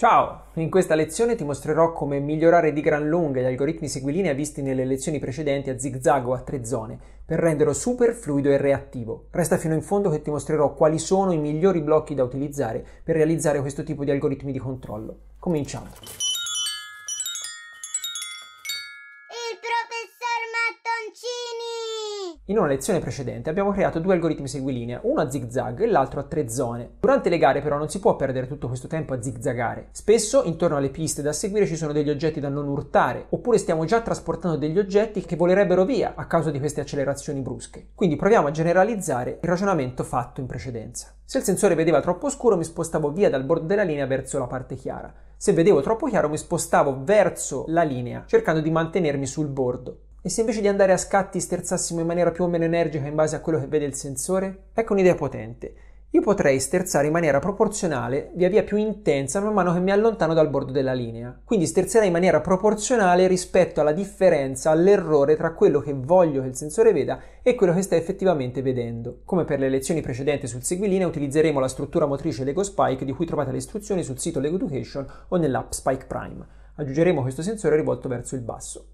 Ciao, in questa lezione ti mostrerò come migliorare di gran lunga gli algoritmi seguilinea visti nelle lezioni precedenti a zigzag o a tre zone per renderlo super fluido e reattivo. Resta fino in fondo che ti mostrerò quali sono i migliori blocchi da utilizzare per realizzare questo tipo di algoritmi di controllo. Cominciamo. In una lezione precedente abbiamo creato due algoritmi seguilinea, uno a zigzag e l'altro a tre zone. Durante le gare però non si può perdere tutto questo tempo a zigzagare. Spesso intorno alle piste da seguire ci sono degli oggetti da non urtare, oppure stiamo già trasportando degli oggetti che volerebbero via a causa di queste accelerazioni brusche. Quindi proviamo a generalizzare il ragionamento fatto in precedenza. Se il sensore vedeva troppo scuro mi spostavo via dal bordo della linea verso la parte chiara. Se vedevo troppo chiaro mi spostavo verso la linea, cercando di mantenermi sul bordo. E se invece di andare a scatti sterzassimo in maniera più o meno energica in base a quello che vede il sensore? Ecco un'idea potente. Io potrei sterzare in maniera proporzionale, via via più intensa man mano che mi allontano dal bordo della linea. Quindi sterzerei in maniera proporzionale rispetto alla differenza, all'errore tra quello che voglio che il sensore veda e quello che sta effettivamente vedendo. Come per le lezioni precedenti sul seguilinea utilizzeremo la struttura motrice Lego Spike di cui trovate le istruzioni sul sito Lego Education o nell'app Spike Prime. Aggiungeremo questo sensore rivolto verso il basso.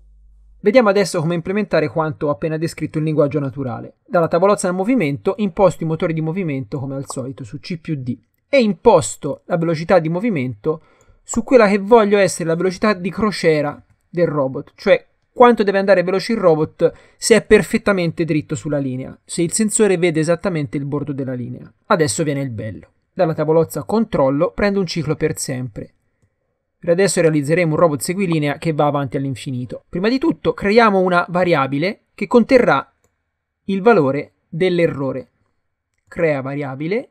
Vediamo adesso come implementare quanto ho appena descritto in linguaggio naturale. Dalla tavolozza del movimento imposto i motori di movimento come al solito su C più D e imposto la velocità di movimento su quella che voglio essere la velocità di crociera del robot, cioè quanto deve andare veloce il robot se è perfettamente dritto sulla linea, se il sensore vede esattamente il bordo della linea. Adesso viene il bello. Dalla tavolozza controllo prendo un ciclo per sempre per adesso realizzeremo un robot seguilinea che va avanti all'infinito. Prima di tutto creiamo una variabile che conterrà il valore dell'errore. Crea variabile,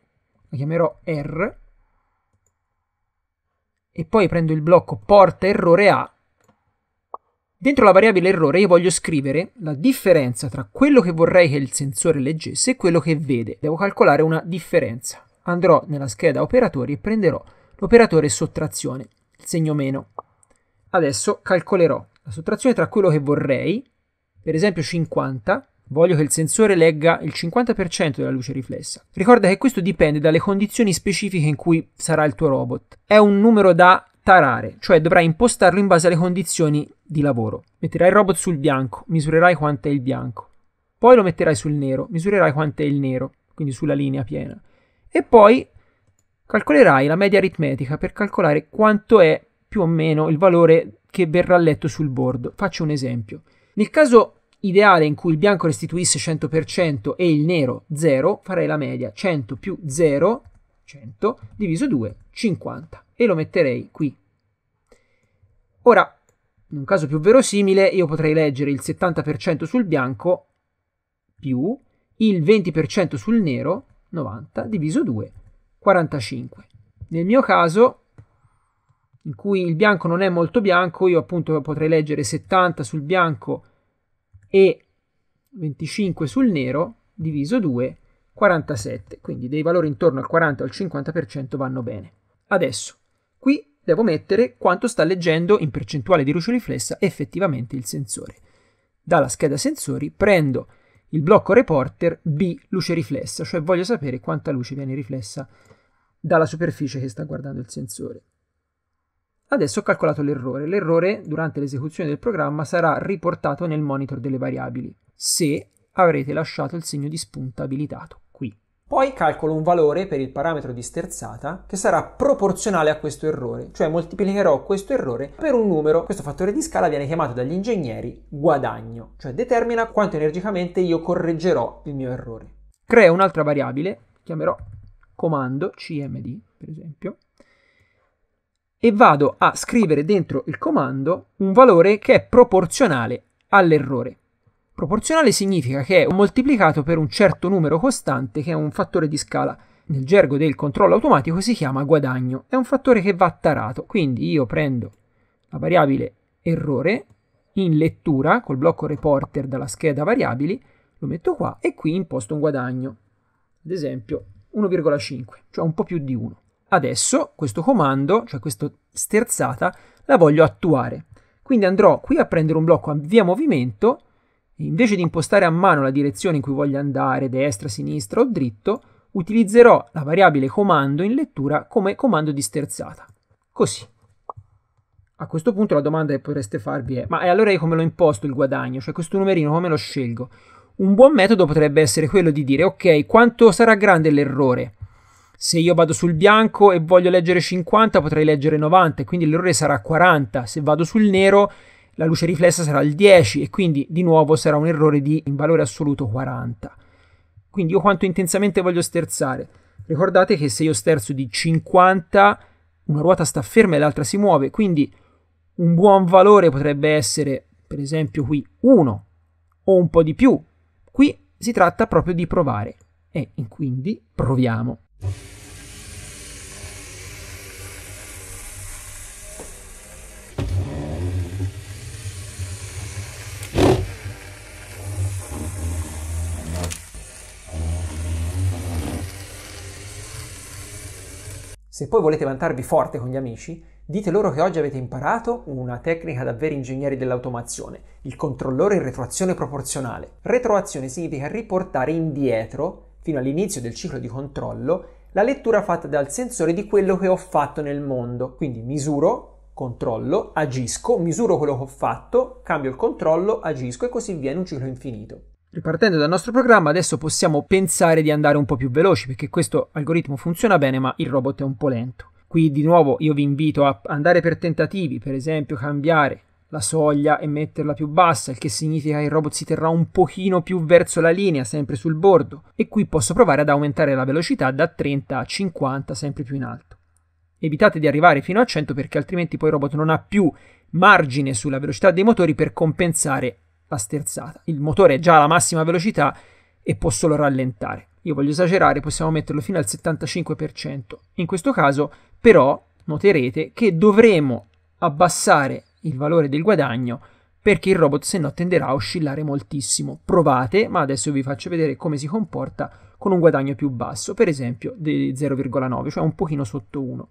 la chiamerò R, e poi prendo il blocco porta errore A. Dentro la variabile errore io voglio scrivere la differenza tra quello che vorrei che il sensore leggesse e quello che vede. Devo calcolare una differenza. Andrò nella scheda operatori e prenderò l'operatore sottrazione segno meno. Adesso calcolerò la sottrazione tra quello che vorrei, per esempio 50, voglio che il sensore legga il 50% della luce riflessa. Ricorda che questo dipende dalle condizioni specifiche in cui sarà il tuo robot. È un numero da tarare, cioè dovrai impostarlo in base alle condizioni di lavoro. Metterai il robot sul bianco, misurerai quanto è il bianco. Poi lo metterai sul nero, misurerai quanto è il nero, quindi sulla linea piena. E poi Calcolerai la media aritmetica per calcolare quanto è più o meno il valore che verrà letto sul bordo. Faccio un esempio. Nel caso ideale in cui il bianco restituisse 100% e il nero 0, farei la media 100 più 0, 100, diviso 2, 50, e lo metterei qui. Ora, in un caso più verosimile, io potrei leggere il 70% sul bianco più il 20% sul nero, 90, diviso 2, 45. Nel mio caso, in cui il bianco non è molto bianco, io appunto potrei leggere 70 sul bianco e 25 sul nero diviso 2, 47. Quindi dei valori intorno al 40 o al 50% vanno bene. Adesso, qui devo mettere quanto sta leggendo in percentuale di luce riflessa effettivamente il sensore. Dalla scheda sensori prendo il blocco reporter B luce riflessa, cioè voglio sapere quanta luce viene riflessa dalla superficie che sta guardando il sensore. Adesso ho calcolato l'errore. L'errore durante l'esecuzione del programma sarà riportato nel monitor delle variabili, se avrete lasciato il segno di spunta abilitato qui. Poi calcolo un valore per il parametro di sterzata che sarà proporzionale a questo errore, cioè moltiplicherò questo errore per un numero, questo fattore di scala viene chiamato dagli ingegneri guadagno, cioè determina quanto energicamente io correggerò il mio errore. Creo un'altra variabile, chiamerò comando cmd, per esempio, e vado a scrivere dentro il comando un valore che è proporzionale all'errore. Proporzionale significa che è moltiplicato per un certo numero costante che è un fattore di scala. Nel gergo del controllo automatico si chiama guadagno, è un fattore che va tarato. Quindi io prendo la variabile errore in lettura col blocco reporter dalla scheda variabili, lo metto qua e qui imposto un guadagno. Ad esempio 1,5, cioè un po' più di 1. Adesso questo comando, cioè questa sterzata, la voglio attuare. Quindi andrò qui a prendere un blocco a via movimento, invece di impostare a mano la direzione in cui voglio andare, destra, sinistra o dritto, utilizzerò la variabile comando in lettura come comando di sterzata. Così. A questo punto la domanda che potreste farvi è, ma allora io come lo imposto il guadagno? Cioè questo numerino come lo scelgo? Un buon metodo potrebbe essere quello di dire ok, quanto sarà grande l'errore? Se io vado sul bianco e voglio leggere 50 potrei leggere 90 e quindi l'errore sarà 40. Se vado sul nero la luce riflessa sarà il 10 e quindi di nuovo sarà un errore di in valore assoluto 40. Quindi io quanto intensamente voglio sterzare? Ricordate che se io sterzo di 50 una ruota sta ferma e l'altra si muove, quindi un buon valore potrebbe essere per esempio qui 1 o un po' di più, Qui si tratta proprio di provare e quindi proviamo. Se poi volete vantarvi forte con gli amici, Dite loro che oggi avete imparato una tecnica davvero ingegneri dell'automazione, il controllore in retroazione proporzionale. Retroazione significa riportare indietro, fino all'inizio del ciclo di controllo, la lettura fatta dal sensore di quello che ho fatto nel mondo. Quindi misuro, controllo, agisco, misuro quello che ho fatto, cambio il controllo, agisco e così via in un ciclo infinito. Ripartendo dal nostro programma, adesso possiamo pensare di andare un po' più veloci perché questo algoritmo funziona bene, ma il robot è un po' lento. Qui di nuovo io vi invito a andare per tentativi, per esempio cambiare la soglia e metterla più bassa, il che significa che il robot si terrà un pochino più verso la linea, sempre sul bordo, e qui posso provare ad aumentare la velocità da 30 a 50, sempre più in alto. Evitate di arrivare fino a 100 perché altrimenti poi il robot non ha più margine sulla velocità dei motori per compensare la sterzata. Il motore è già alla massima velocità e può solo rallentare. Io voglio esagerare, possiamo metterlo fino al 75%. In questo caso però noterete che dovremo abbassare il valore del guadagno perché il robot se no tenderà a oscillare moltissimo. Provate, ma adesso vi faccio vedere come si comporta con un guadagno più basso, per esempio di 0,9, cioè un pochino sotto 1.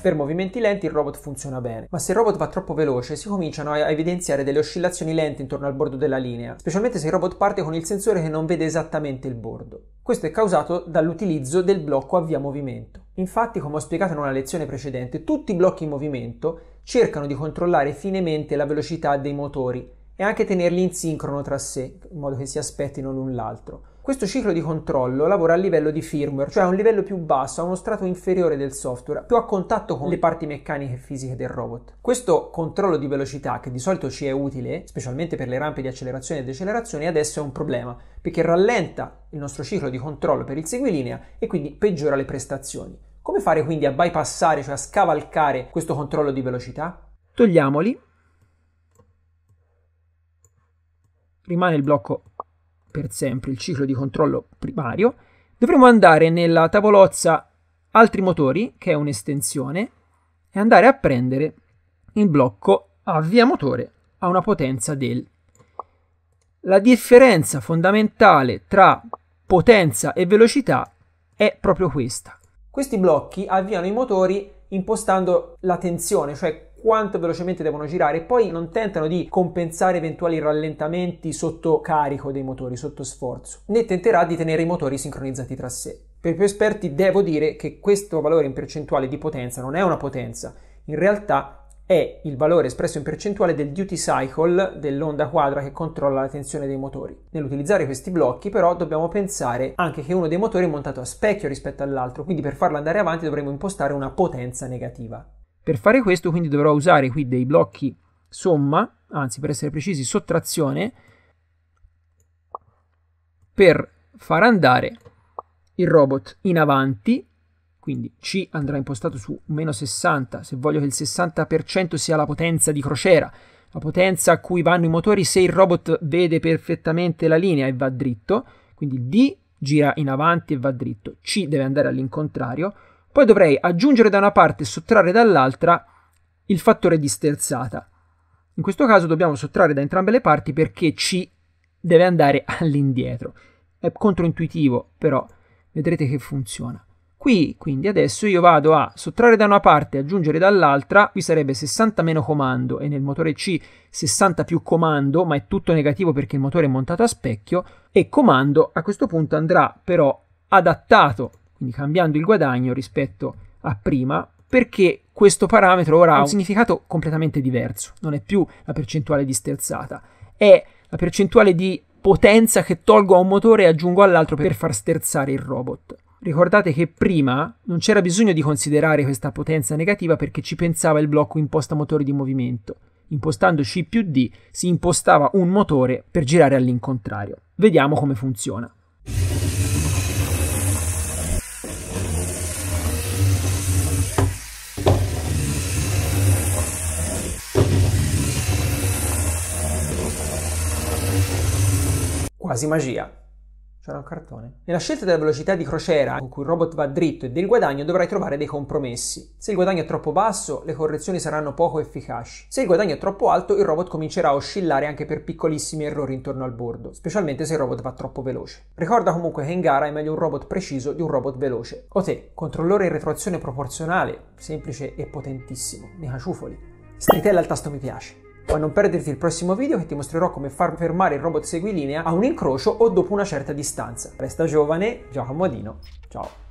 Per movimenti lenti il robot funziona bene, ma se il robot va troppo veloce si cominciano a evidenziare delle oscillazioni lente intorno al bordo della linea, specialmente se il robot parte con il sensore che non vede esattamente il bordo. Questo è causato dall'utilizzo del blocco a via movimento. Infatti, come ho spiegato in una lezione precedente, tutti i blocchi in movimento cercano di controllare finemente la velocità dei motori e anche tenerli in sincrono tra sé, in modo che si aspettino l'un l'altro. Questo ciclo di controllo lavora a livello di firmware, cioè a un livello più basso, a uno strato inferiore del software, più a contatto con le parti meccaniche e fisiche del robot. Questo controllo di velocità, che di solito ci è utile, specialmente per le rampe di accelerazione e decelerazione, adesso è un problema, perché rallenta il nostro ciclo di controllo per il seguilinea e quindi peggiora le prestazioni. Come fare quindi a bypassare, cioè a scavalcare questo controllo di velocità? Togliamoli. Rimane il blocco per sempre il ciclo di controllo primario, dovremo andare nella tavolozza altri motori, che è un'estensione, e andare a prendere il blocco avvia motore a una potenza del. La differenza fondamentale tra potenza e velocità è proprio questa. Questi blocchi avviano i motori impostando la tensione, cioè quanto velocemente devono girare e poi non tentano di compensare eventuali rallentamenti sotto carico dei motori, sotto sforzo, né tenterà di tenere i motori sincronizzati tra sé. Per i più esperti devo dire che questo valore in percentuale di potenza non è una potenza, in realtà è il valore espresso in percentuale del duty cycle dell'onda quadra che controlla la tensione dei motori. Nell'utilizzare questi blocchi però dobbiamo pensare anche che uno dei motori è montato a specchio rispetto all'altro, quindi per farlo andare avanti dovremo impostare una potenza negativa. Per fare questo quindi dovrò usare qui dei blocchi somma, anzi per essere precisi sottrazione, per far andare il robot in avanti, quindi C andrà impostato su meno 60, se voglio che il 60% sia la potenza di crociera, la potenza a cui vanno i motori se il robot vede perfettamente la linea e va dritto, quindi D gira in avanti e va dritto, C deve andare all'incontrario, poi dovrei aggiungere da una parte e sottrarre dall'altra il fattore di sterzata. In questo caso dobbiamo sottrarre da entrambe le parti perché c deve andare all'indietro. È controintuitivo, però vedrete che funziona. Qui, quindi, adesso io vado a sottrarre da una parte e aggiungere dall'altra, qui sarebbe 60 meno comando e nel motore C 60 più comando, ma è tutto negativo perché il motore è montato a specchio, e comando a questo punto andrà però adattato quindi cambiando il guadagno rispetto a prima, perché questo parametro ora ha un significato completamente diverso, non è più la percentuale di sterzata, è la percentuale di potenza che tolgo a un motore e aggiungo all'altro per far sterzare il robot. Ricordate che prima non c'era bisogno di considerare questa potenza negativa perché ci pensava il blocco imposta motore di movimento. Impostando C più D si impostava un motore per girare all'incontrario. Vediamo come funziona. Quasi magia. C'era un cartone. Nella scelta della velocità di crociera con cui il robot va dritto e del guadagno dovrai trovare dei compromessi. Se il guadagno è troppo basso, le correzioni saranno poco efficaci. Se il guadagno è troppo alto, il robot comincerà a oscillare anche per piccolissimi errori intorno al bordo, specialmente se il robot va troppo veloce. Ricorda comunque che in gara è meglio un robot preciso di un robot veloce. O te, controllore in retroazione proporzionale, semplice e potentissimo, nei caciufoli. Stritella il tasto mi piace. Poi non perderti il prossimo video che ti mostrerò come far fermare il robot seguilinea a un incrocio o dopo una certa distanza. Resta giovane, Giacomo modino. Ciao!